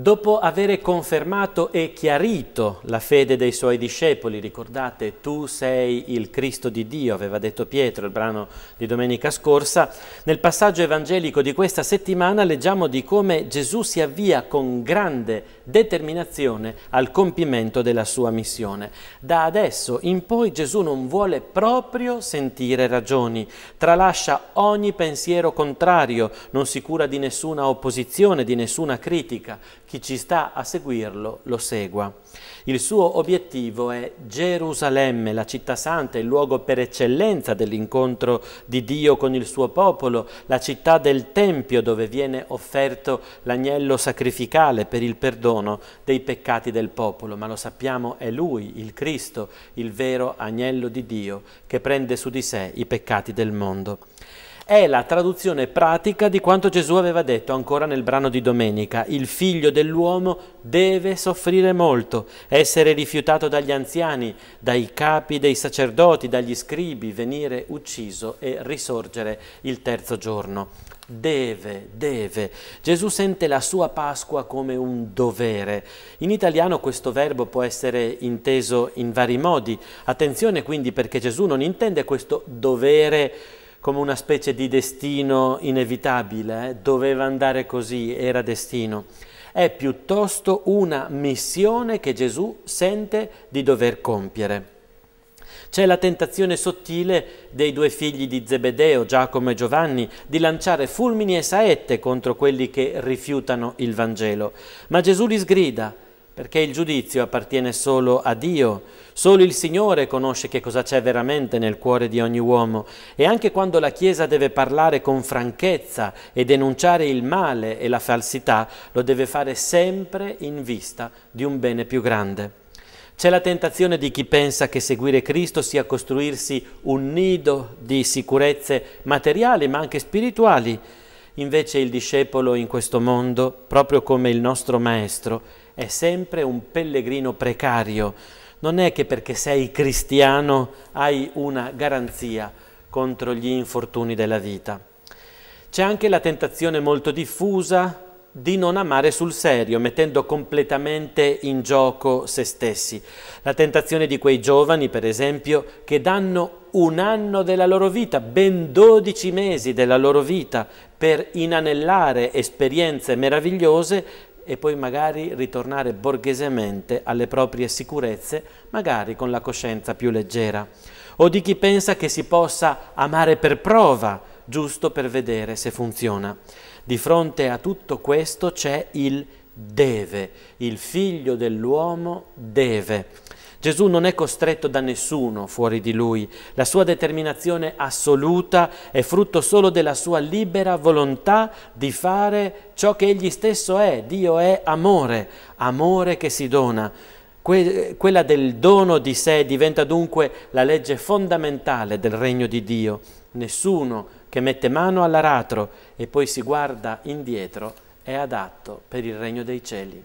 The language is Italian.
Dopo avere confermato e chiarito la fede dei suoi discepoli, ricordate, tu sei il Cristo di Dio, aveva detto Pietro, il brano di domenica scorsa, nel passaggio evangelico di questa settimana leggiamo di come Gesù si avvia con grande determinazione al compimento della sua missione. Da adesso in poi Gesù non vuole proprio sentire ragioni, tralascia ogni pensiero contrario, non si cura di nessuna opposizione, di nessuna critica chi ci sta a seguirlo lo segua. Il suo obiettivo è Gerusalemme, la città santa, il luogo per eccellenza dell'incontro di Dio con il suo popolo, la città del Tempio dove viene offerto l'agnello sacrificale per il perdono dei peccati del popolo, ma lo sappiamo è Lui, il Cristo, il vero agnello di Dio, che prende su di sé i peccati del mondo è la traduzione pratica di quanto Gesù aveva detto ancora nel brano di domenica. Il figlio dell'uomo deve soffrire molto, essere rifiutato dagli anziani, dai capi dei sacerdoti, dagli scribi, venire ucciso e risorgere il terzo giorno. Deve, deve. Gesù sente la sua Pasqua come un dovere. In italiano questo verbo può essere inteso in vari modi. Attenzione quindi perché Gesù non intende questo dovere come una specie di destino inevitabile, eh? doveva andare così, era destino. È piuttosto una missione che Gesù sente di dover compiere. C'è la tentazione sottile dei due figli di Zebedeo, Giacomo e Giovanni, di lanciare fulmini e saette contro quelli che rifiutano il Vangelo, ma Gesù li sgrida perché il giudizio appartiene solo a Dio. Solo il Signore conosce che cosa c'è veramente nel cuore di ogni uomo e anche quando la Chiesa deve parlare con franchezza e denunciare il male e la falsità, lo deve fare sempre in vista di un bene più grande. C'è la tentazione di chi pensa che seguire Cristo sia costruirsi un nido di sicurezze materiali ma anche spirituali. Invece il discepolo in questo mondo, proprio come il nostro Maestro, è sempre un pellegrino precario. Non è che perché sei cristiano hai una garanzia contro gli infortuni della vita. C'è anche la tentazione molto diffusa di non amare sul serio, mettendo completamente in gioco se stessi. La tentazione di quei giovani, per esempio, che danno un anno della loro vita, ben 12 mesi della loro vita, per inanellare esperienze meravigliose e poi magari ritornare borghesemente alle proprie sicurezze, magari con la coscienza più leggera, o di chi pensa che si possa amare per prova, giusto per vedere se funziona. Di fronte a tutto questo c'è il deve, il figlio dell'uomo deve. Gesù non è costretto da nessuno fuori di lui, la sua determinazione assoluta è frutto solo della sua libera volontà di fare ciò che egli stesso è, Dio è amore, amore che si dona. Que- quella del dono di sé diventa dunque la legge fondamentale del regno di Dio. Nessuno che mette mano all'aratro e poi si guarda indietro è adatto per il regno dei cieli.